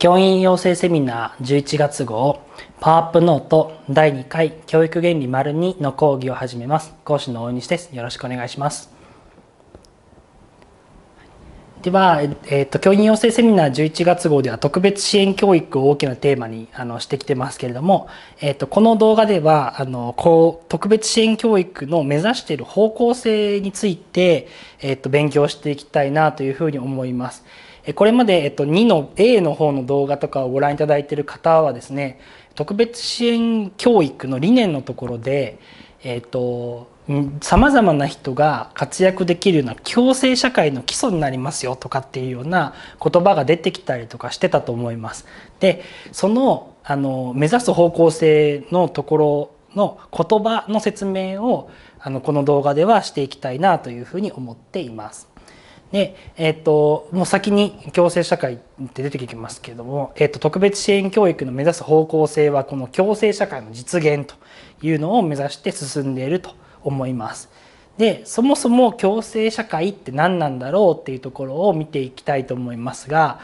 教員養成セミナー11月号パワーアップノート第2回教育原理丸2の講義を始めます講師の大西ですよろしくお願いしますでは、えーと、教員養成セミナー11月号では特別支援教育を大きなテーマにあのしてきてますけれども、えーと、この動画ではあのこう特別支援教育の目指している方向性について、えーと勉強していきたいなというふうに思います。これまで、えっと、2の A の方の動画とかをご覧いただいている方はですね特別支援教育の理念のところでさまざまな人が活躍できるような共生社会の基礎になりますよとかっていうような言葉が出てきたりとかしてたと思います。でそのあの目指す方向性のところの言葉の説明をあのこの動画ではしていきたいなというふうに思っています。で、えっと、もう先に共生社会って出てきますけれども、えっと、特別支援教育の目指す方向性はこの共生社会の実現というのを目指して進んでいると思います。でそもそも共生社会って何なんだろうっていうところを見ていきたいと思いますが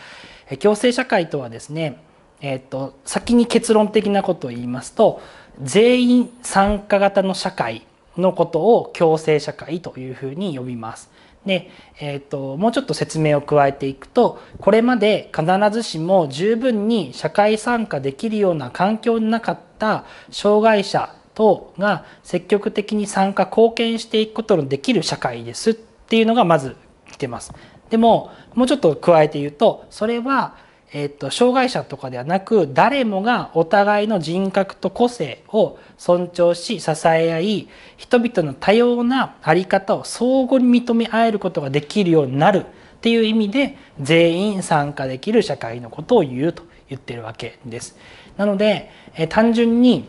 共生社会とはですね、えっと、先に結論的なことを言いますと全員参加型の社会のことを共生社会というふうに呼びます。で、えーと、もうちょっと説明を加えていくとこれまで必ずしも十分に社会参加できるような環境になかった障害者等が積極的に参加貢献していくことのできる社会ですっていうのがまず来てます。でももうちょっと加えて言うとそれはえっと、障害者とかではなく誰もがお互いの人格と個性を尊重し支え合い人々の多様な在り方を相互に認め合えることができるようになるっていう意味で全員参加できる社会のことを言うと言ってるわけです。なので、え単純に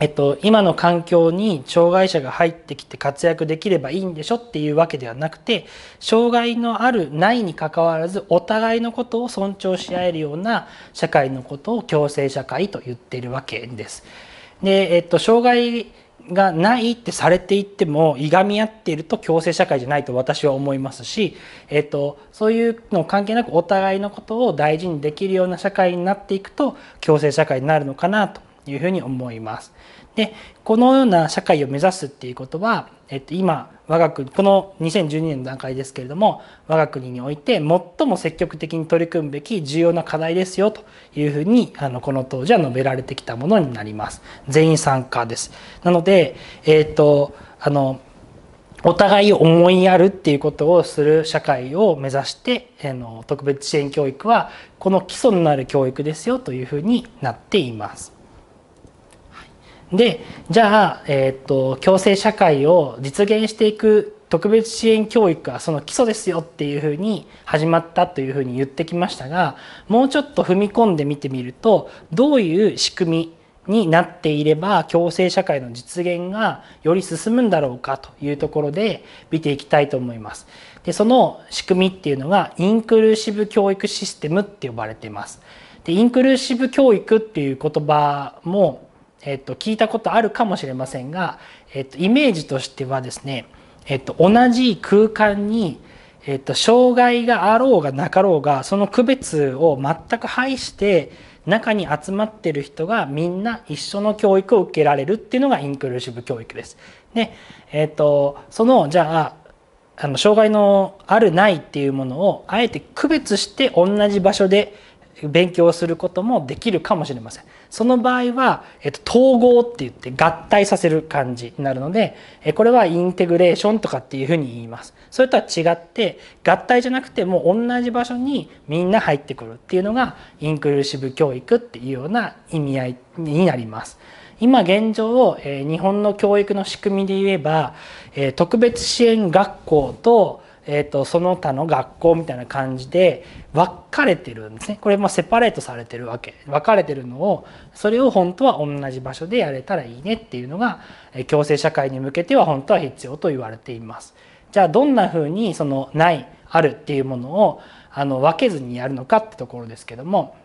えっと、今の環境に障害者が入ってきて活躍できればいいんでしょっていうわけではなくて障害のあるないにかかわらずお互いのことを尊重し合えるような社会のことを共生社会と言っているわけです。でえっと、障害がないってされていってもいがみ合っていると共生社会じゃないと私は思いますし、えっと、そういうの関係なくお互いのことを大事にできるような社会になっていくと共生社会になるのかなというふうに思います。でこのような社会を目指すっていうことは、えっと、今我が国この2012年の段階ですけれども我が国において最も積極的に取り組むべき重要な課題ですよというふうにあのこの当時は述べられてきたものになります。全員参加です。なので、えっとあのお互いを思いやるっていうことをする社会を目指して、あの特別支援教育はこの基礎になる教育ですよというふうになっています。でじゃあ、えーと、共生社会を実現していく特別支援教育はその基礎ですよっていうふうに始まったというふうに言ってきましたがもうちょっと踏み込んで見てみるとどういう仕組みになっていれば共生社会の実現がより進むんだろうかというところで見ていきたいと思います。でその仕組みっていうのがインクルーシブ教育システムって呼ばれています。でインクルーシブ教育っていう言葉もえっと、聞いたことあるかもしれませんが、えっと、イメージとしてはですね、えっと、同じ空間に、えっと、障害があろうがなかろうがその区別を全く排して中に集まってる人がみんな一緒の教育を受けられるっていうのがインクルーシブ教育です。で、えっと、そのじゃああの障害のあるないっていうものをあえて区別して同じ場所で勉強することもできるかもしれませんその場合は、えっと、統合って言って合体させる感じになるのでこれはインテグレーションとかっていうふうに言いますそれとは違って合体じゃなくてもう同じ場所にみんな入ってくるっていうのがインクルーシブ教育っていうような意味合いになります今現状、え日本の教育の仕組みで言えば、え特別支援学校とえーと、その他の学校みたいな感じで分かれてるんですねこれもセパレートされてるわけ分かれてるのをそれを本当は同じ場所でやれたらいいねっていうのが共生社会に向けては本当は必要と言われています。じゃあどんなふうにそのないあるっていうものをあの分けずにやるのかってところですけども、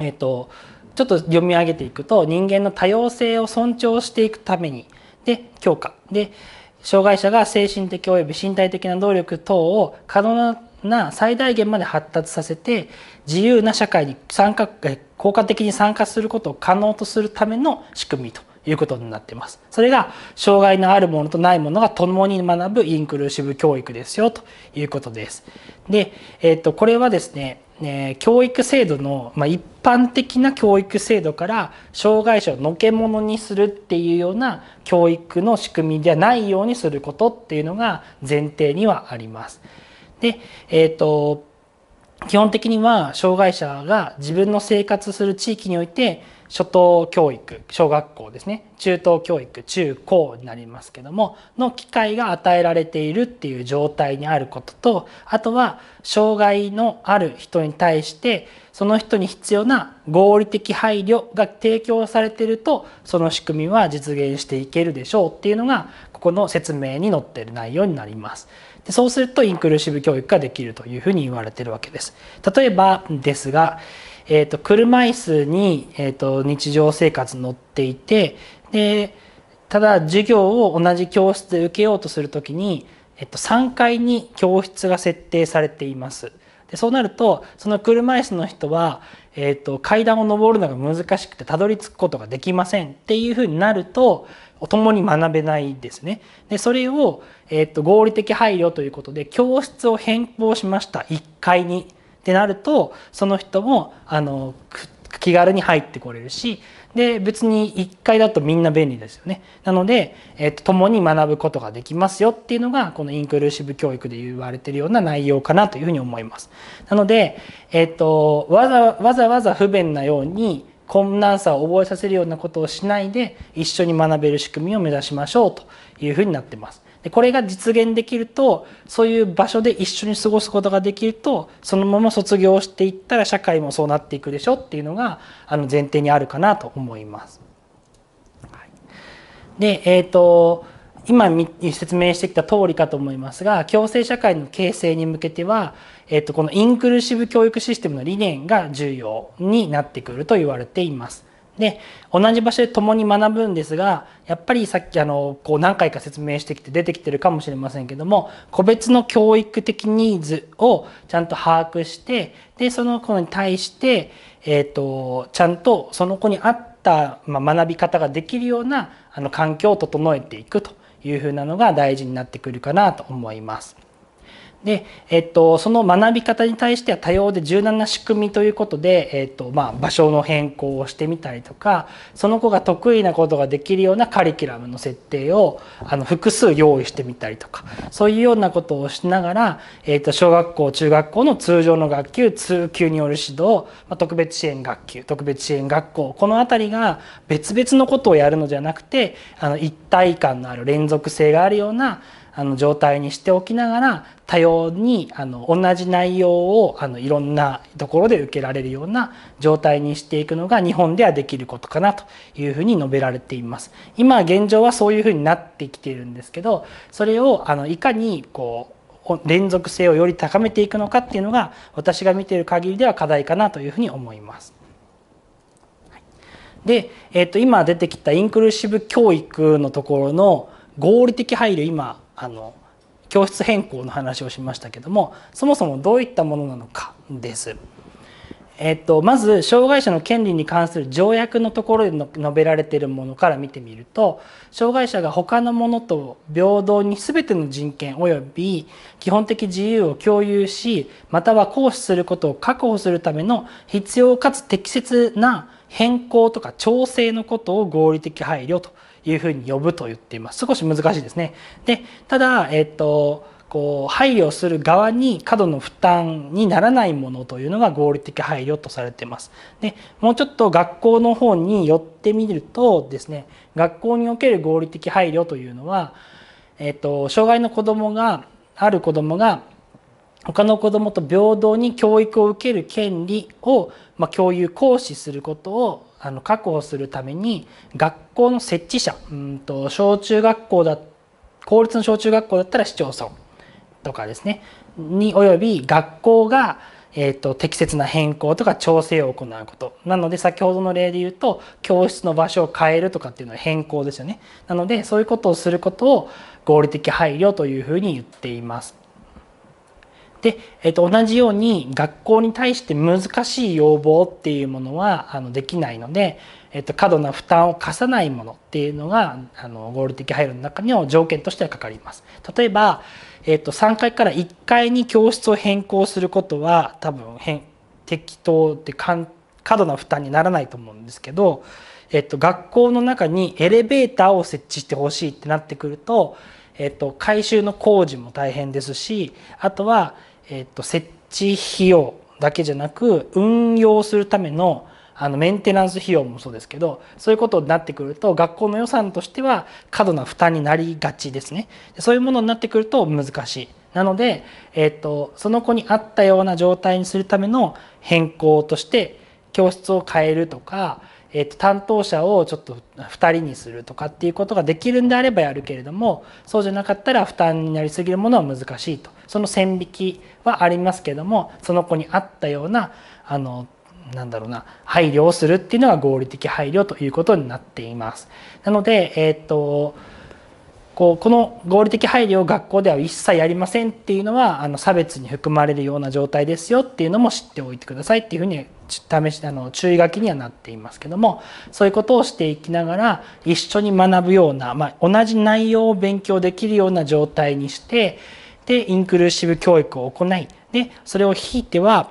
えーとちょっと読み上げていくと人間の多様性を尊重していくためにで強化で障害者が精神的及び身体的な能力等を可能な最大限まで発達させて自由な社会に参加効果的に参加することを可能とするための仕組みということになっています。それが障害のあるものとないものが共に学ぶインクルーシブ教育ですよということです。で、えっ、とこれはですねね、教育制度の、まあ、一般的な教育制度から障害者をのけ者にするっていうような教育の仕組みではないようにすることっていうのが前提にはあります。で、えっ、ー、と基本的には障害者が自分の生活する地域において初等教育小学校ですね中等教育中高になりますけどもの機会が与えられているっていう状態にあることとあとは障害のある人に対してその人に必要な合理的配慮が提供されているとその仕組みは実現していけるでしょうっていうのがここの説明に載っている内容になります。でそうするとインクルーシブ教育ができるというふうに言われてるわけです。例えばですがえーと、車椅子に、えーと、日常生活乗っていてでただ授業を同じ教室で受けようとする時に、えーと、3階に教室が設定されています。でそうなるとその車椅子の人は、えー、と階段を上るのが難しくてたどり着くことができませんっていうふうになると共に学べないですね。でそれを、えー、と合理的配慮ということで教室を変更しました1階に。ってなるとその人もあの気軽に入ってこれるしで別に1階だとみんな便利ですよね。なので、えっと、共に学ぶことができますよっていうのがこのインクルーシブ教育で言われてるような内容かなというふうに思います。なので、えっと、わざわざわざ不便なように困難さを覚えさせるようなことをしないで一緒に学べる仕組みを目指しましょうというふうになってます。でこれが実現できるとそういう場所で一緒に過ごすことができるとそのまま卒業していったら社会もそうなっていくでしょっていうのがあの前提にあるかなと思います。はい、で、えーと、今説明してきた通りかと思いますが共生社会の形成に向けては、えーとこのインクルーシブ教育システムの理念が重要になってくると言われています。で同じ場所で共に学ぶんですがやっぱりさっきあのこう何回か説明してきて出てきてるかもしれませんけども個別の教育的ニーズをちゃんと把握してでその子に対して、えーと、とちゃんとその子に合った、まあ、学び方ができるようなあの環境を整えていくというふうなのが大事になってくるかなと思います。で、えっと、その学び方に対しては多様で柔軟な仕組みということで、えっとまあ、場所の変更をしてみたりとかその子が得意なことができるようなカリキュラムの設定をあの複数用意してみたりとかそういうようなことをしながら、えっと、小学校中学校の通常の学級通級による指導、まあ、特別支援学級特別支援学校この辺りが別々のことをやるのじゃなくてあの一体感のある連続性があるようなあの状態にしておきながら多様にあの同じ内容をあのいろんなところで受けられるような状態にしていくのが日本ではできることかなというふうに述べられています。今現状はそういうふうになってきているんですけどそれをあのいかにこう連続性をより高めていくのかっていうのが私が見ている限りでは課題かなというふうに思います。で、えー、と今出てきたインクルーシブ教育のところの合理的配慮今あの教室変更の話をしましたけどもそもそもどういったものなのかです。えっと、まず障害者の権利に関する条約のところで述べられているものから見てみると障害者が他のものと平等に全ての人権及び基本的自由を共有しまたは行使することを確保するための必要かつ適切な変更とか調整のことを合理的配慮というふうに呼ぶと言っています。少し難しいですね。で、ただ、えっと、こう配慮する側に過度の負担にならないものというのが合理的配慮とされています。でもうちょっと学校の方に寄ってみるとですね学校における合理的配慮というのは、えっと、障害の子供がある子供が他の子供と平等に教育を受ける権利を、まあ、共有行使することをあの確保するために学校の設置者うんと小中学校だ公立の小中学校だったら市町村とかですねにおよび学校が、えーと、適切な変更とか調整を行うことなので先ほどの例で言うと教室の場所を変えるとかっていうのは変更ですよねなのでそういうことをすることを合理的配慮というふうに言っています。で、えっと同じように学校に対して難しい要望っていうものはあのできないので、えっと過度な負担を課さないものっていうのがあのール的配慮の中には条件としてはかかります。例えば、えっと3階から1階に教室を変更することは多分変適当で過度な負担にならないと思うんですけど、えっと、学校の中にエレベーターを設置してほしいってなってくると、えっと、改修の工事も大変ですしあとはえっと、設置費用だけじゃなく運用するためのあのメンテナンス費用もそうですけどそういうことになってくると学校の予算としては過度な負担になりがちですねそういうものになってくると難しいなので、えっとその子に合ったような状態にするための変更として教室を変えるとかえー、と担当者をちょっと2人にするとかっていうことができるんであればやるけれどもそうじゃなかったら負担になりすぎるものは難しいとその線引きはありますけどもその子に合ったようなあのなんだろうな配慮をするっていうのが合理的配慮ということになっています。なので、えーと、とこうこの合理的配慮を学校では一切やりませんっていうのはあの差別に含まれるような状態ですよっていうのも知っておいてくださいっていうふうに試しあの注意書きにはなっていますけどもそういうことをしていきながら一緒に学ぶような、まあ、同じ内容を勉強できるような状態にしてでインクルーシブ教育を行いでそれをひいては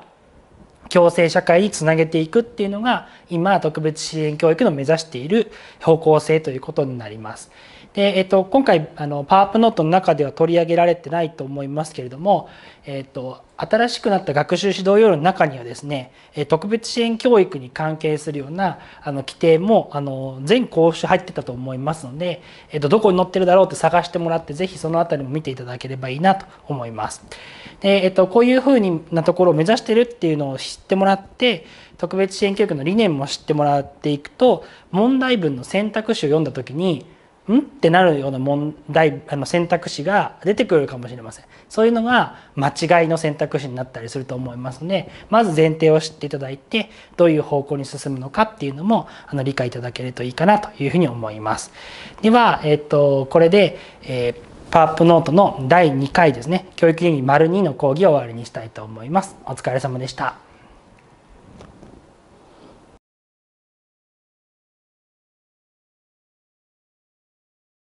共生社会につなげていくっていうのが今特別支援教育の目指している方向性ということになります。で、えっと、今回あのパワーアップノートの中では取り上げられてないと思いますけれども、えっと、新しくなった学習指導要領の中にはですね特別支援教育に関係するようなあの規定もあの全講習入ってたと思いますので、えっと、どこに載ってるだろうって探してもらって是非その辺りも見ていただければいいなと思います。でえっと、こういうふうなところを目指してるっていうのを知ってもらって特別支援教育の理念も知ってもらっていくと問題文の選択肢を読んだ時に「んってなるような問題あの選択肢が出てくるかもしれませんそういうのが間違いの選択肢になったりすると思いますのでまず前提を知っていただいてどういう方向に進むのかっていうのもあの理解いただけるといいかなというふうに思いますでは、えっと、これで、えー、パワーアップノートの第2回ですね教育委員丸2の講義を終わりにしたいと思いますお疲れ様でした